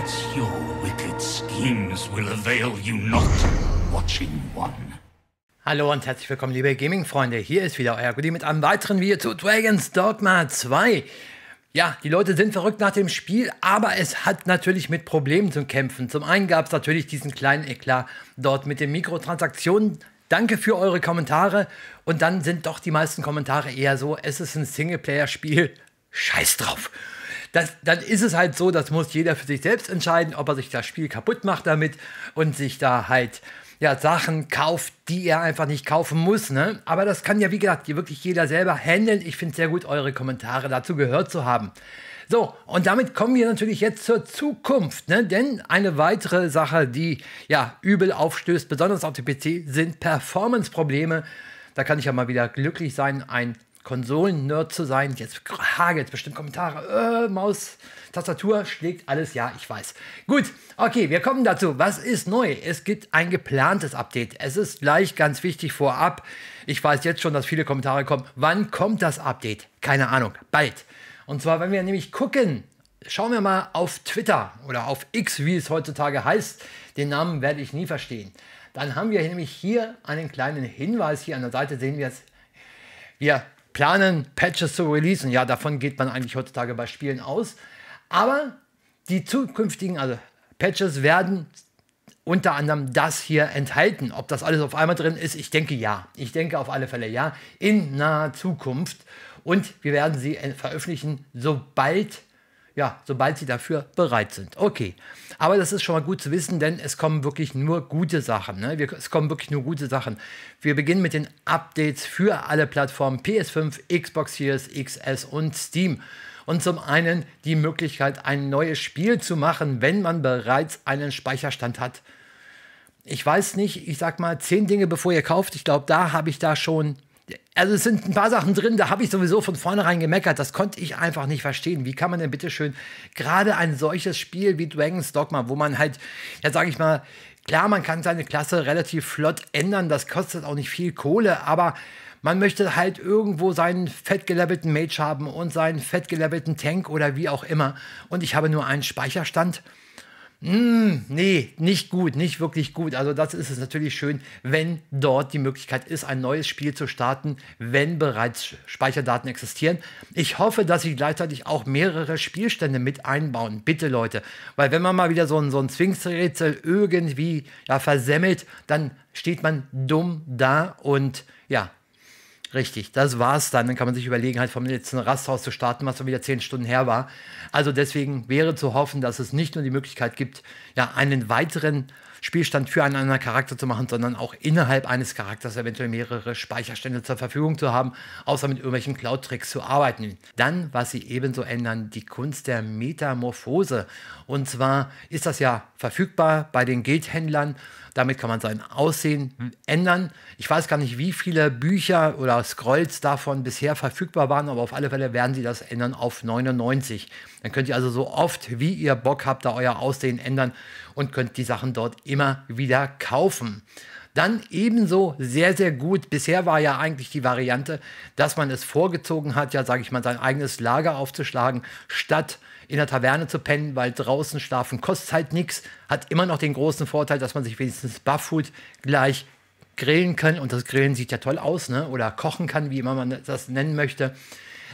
that your wicked schemes will avail you not, Watching One. Hallo und herzlich willkommen, liebe Gaming-Freunde. Hier ist wieder euer Goodie mit einem weiteren Video zu Dragon's Dogma 2. Ja, die Leute sind verrückt nach dem Spiel, aber es hat natürlich mit Problemen zu kämpfen. Zum einen gab es natürlich diesen kleinen Eklat dort mit den Mikrotransaktionen. Danke für eure Kommentare. Und dann sind doch die meisten Kommentare eher so, es ist ein Singleplayer-Spiel. Scheiß drauf das, dann ist es halt so, das muss jeder für sich selbst entscheiden, ob er sich das Spiel kaputt macht damit und sich da halt ja, Sachen kauft, die er einfach nicht kaufen muss. Ne? Aber das kann ja, wie gesagt, wirklich jeder selber handeln. Ich finde es sehr gut, eure Kommentare dazu gehört zu haben. So, und damit kommen wir natürlich jetzt zur Zukunft, ne? denn eine weitere Sache, die ja übel aufstößt, besonders auf dem PC, sind Performance-Probleme. Da kann ich ja mal wieder glücklich sein. Ein Konsolen-Nerd zu sein. Jetzt hagelt bestimmt Kommentare. Äh, Maus, Tastatur schlägt alles. Ja, ich weiß. Gut, okay, wir kommen dazu. Was ist neu? Es gibt ein geplantes Update. Es ist gleich ganz wichtig vorab. Ich weiß jetzt schon, dass viele Kommentare kommen. Wann kommt das Update? Keine Ahnung. Bald. Und zwar, wenn wir nämlich gucken, schauen wir mal auf Twitter oder auf X, wie es heutzutage heißt. Den Namen werde ich nie verstehen. Dann haben wir nämlich hier einen kleinen Hinweis. Hier an der Seite sehen wir es. Wir planen, Patches zu releasen. Ja, davon geht man eigentlich heutzutage bei Spielen aus. Aber die zukünftigen also Patches werden unter anderem das hier enthalten. Ob das alles auf einmal drin ist, ich denke ja. Ich denke auf alle Fälle ja, in naher Zukunft. Und wir werden sie veröffentlichen, sobald ja, sobald sie dafür bereit sind. Okay, aber das ist schon mal gut zu wissen, denn es kommen wirklich nur gute Sachen. Ne? Wir, es kommen wirklich nur gute Sachen. Wir beginnen mit den Updates für alle Plattformen PS5, Xbox Series XS und Steam. Und zum einen die Möglichkeit, ein neues Spiel zu machen, wenn man bereits einen Speicherstand hat. Ich weiß nicht, ich sag mal, zehn Dinge bevor ihr kauft. Ich glaube, da habe ich da schon also es sind ein paar Sachen drin, da habe ich sowieso von vornherein gemeckert. Das konnte ich einfach nicht verstehen. Wie kann man denn bitte schön gerade ein solches Spiel wie Dragon's Dogma, wo man halt, ja sage ich mal, klar, man kann seine Klasse relativ flott ändern, das kostet auch nicht viel Kohle, aber man möchte halt irgendwo seinen fettgelevelten Mage haben und seinen fettgelevelten Tank oder wie auch immer. Und ich habe nur einen Speicherstand mh, hm, nee, nicht gut, nicht wirklich gut. Also das ist es natürlich schön, wenn dort die Möglichkeit ist, ein neues Spiel zu starten, wenn bereits Speicherdaten existieren. Ich hoffe, dass sie gleichzeitig auch mehrere Spielstände mit einbauen. Bitte Leute, weil wenn man mal wieder so ein, so ein sphinx irgendwie ja, versemmelt, dann steht man dumm da und ja, Richtig, das war es dann. Dann kann man sich überlegen, halt vom letzten Rasthaus zu starten, was dann wieder zehn Stunden her war. Also deswegen wäre zu hoffen, dass es nicht nur die Möglichkeit gibt, ja, einen weiteren Spielstand für einen anderen Charakter zu machen, sondern auch innerhalb eines Charakters eventuell mehrere Speicherstände zur Verfügung zu haben, außer mit irgendwelchen Cloud-Tricks zu arbeiten. Dann, was sie ebenso ändern, die Kunst der Metamorphose. Und zwar ist das ja verfügbar bei den Geldhändlern. Damit kann man sein Aussehen ändern. Ich weiß gar nicht, wie viele Bücher oder Scrolls davon bisher verfügbar waren, aber auf alle Fälle werden sie das ändern auf 99. Dann könnt ihr also so oft, wie ihr Bock habt, da euer Aussehen ändern und könnt die Sachen dort immer wieder kaufen. Dann ebenso sehr, sehr gut. Bisher war ja eigentlich die Variante, dass man es vorgezogen hat, ja, sage ich mal, sein eigenes Lager aufzuschlagen, statt in der Taverne zu pennen, weil draußen schlafen kostet halt nichts. Hat immer noch den großen Vorteil, dass man sich wenigstens Barfood gleich grillen kann. Und das Grillen sieht ja toll aus, ne? oder kochen kann, wie immer man das nennen möchte.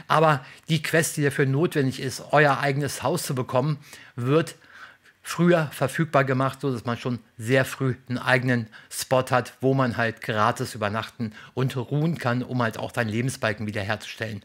Aber die Quest, die dafür notwendig ist, euer eigenes Haus zu bekommen, wird früher verfügbar gemacht, sodass man schon sehr früh einen eigenen Spot hat, wo man halt gratis übernachten und ruhen kann, um halt auch deinen Lebensbalken wiederherzustellen.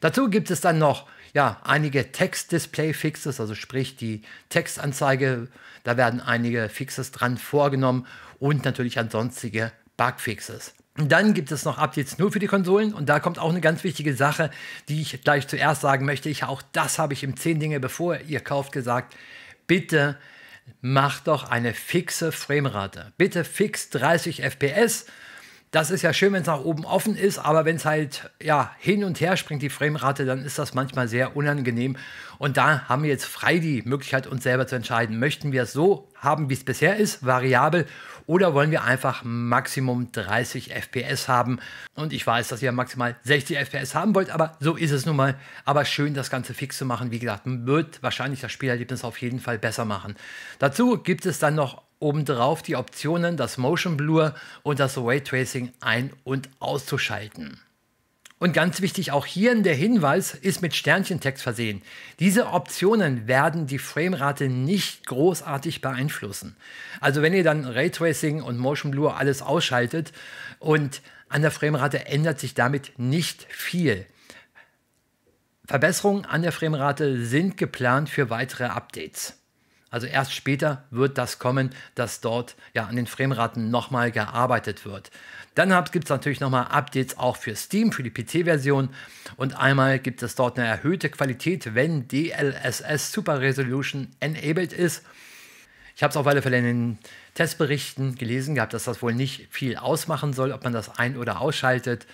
Dazu gibt es dann noch ja, einige Text-Display-Fixes, also sprich die Textanzeige, da werden einige Fixes dran vorgenommen und natürlich an sonstige Bugfixes. Und dann gibt es noch Updates nur für die Konsolen und da kommt auch eine ganz wichtige Sache, die ich gleich zuerst sagen möchte. Ich auch das habe ich im 10 Dinge bevor ihr kauft gesagt bitte mach doch eine fixe Framerate. Bitte fix 30 FPS das ist ja schön, wenn es nach oben offen ist, aber wenn es halt ja, hin und her springt, die Framerate, dann ist das manchmal sehr unangenehm. Und da haben wir jetzt frei die Möglichkeit, uns selber zu entscheiden, möchten wir es so haben, wie es bisher ist, variabel, oder wollen wir einfach Maximum 30 FPS haben. Und ich weiß, dass ihr maximal 60 FPS haben wollt, aber so ist es nun mal. Aber schön, das Ganze fix zu machen, wie gesagt, wird wahrscheinlich das Spielerlebnis auf jeden Fall besser machen. Dazu gibt es dann noch obendrauf die Optionen, das Motion Blur und das Raytracing ein- und auszuschalten. Und ganz wichtig, auch hier in der Hinweis ist mit Sternchentext versehen. Diese Optionen werden die Framerate nicht großartig beeinflussen. Also wenn ihr dann Raytracing und Motion Blur alles ausschaltet und an der Framerate ändert sich damit nicht viel. Verbesserungen an der Framerate sind geplant für weitere Updates. Also erst später wird das kommen, dass dort ja an den Frameraten nochmal gearbeitet wird. Dann gibt es natürlich nochmal Updates auch für Steam, für die PC-Version. Und einmal gibt es dort eine erhöhte Qualität, wenn DLSS Super Resolution enabled ist. Ich habe es auf alle Fälle in den Testberichten gelesen gehabt, dass das wohl nicht viel ausmachen soll, ob man das ein- oder ausschaltet.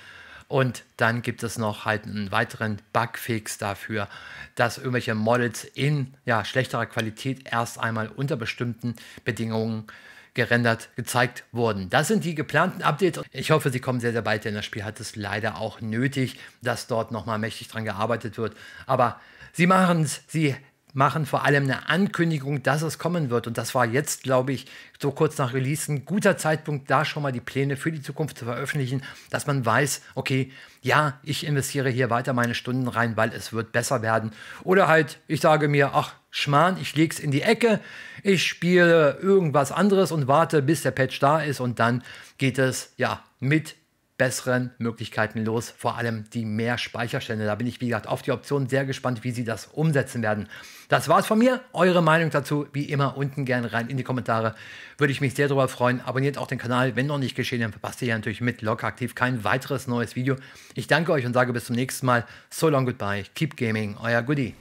Und dann gibt es noch halt einen weiteren Bugfix dafür, dass irgendwelche Models in ja, schlechterer Qualität erst einmal unter bestimmten Bedingungen gerendert gezeigt wurden. Das sind die geplanten Updates. Ich hoffe, sie kommen sehr, sehr bald, denn das Spiel hat es leider auch nötig, dass dort nochmal mächtig dran gearbeitet wird. Aber sie machen es, sie machen vor allem eine Ankündigung, dass es kommen wird. Und das war jetzt, glaube ich, so kurz nach Release ein guter Zeitpunkt, da schon mal die Pläne für die Zukunft zu veröffentlichen, dass man weiß, okay, ja, ich investiere hier weiter meine Stunden rein, weil es wird besser werden. Oder halt, ich sage mir, ach, Schmarrn, ich lege es in die Ecke, ich spiele irgendwas anderes und warte, bis der Patch da ist und dann geht es ja mit besseren Möglichkeiten los, vor allem die mehr Speicherstände. Da bin ich, wie gesagt, auf die Option sehr gespannt, wie sie das umsetzen werden. Das war's von mir. Eure Meinung dazu, wie immer, unten gerne rein in die Kommentare. Würde ich mich sehr darüber freuen. Abonniert auch den Kanal, wenn noch nicht geschehen, dann verpasst ihr hier natürlich mit Locker aktiv kein weiteres neues Video. Ich danke euch und sage bis zum nächsten Mal. So long, goodbye. Keep gaming. Euer Goodie.